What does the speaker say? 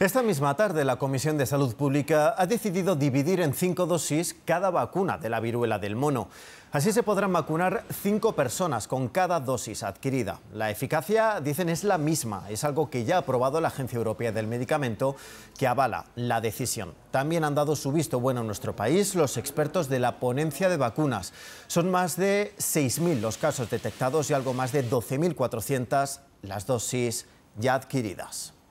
Esta misma tarde la Comisión de Salud Pública ha decidido dividir en cinco dosis cada vacuna de la viruela del mono. Así se podrán vacunar cinco personas con cada dosis adquirida. La eficacia, dicen, es la misma. Es algo que ya ha aprobado la Agencia Europea del Medicamento, que avala la decisión. También han dado su visto bueno en nuestro país los expertos de la ponencia de vacunas. Son más de 6.000 los casos detectados y algo más de 12.400 las dosis ya adquiridas.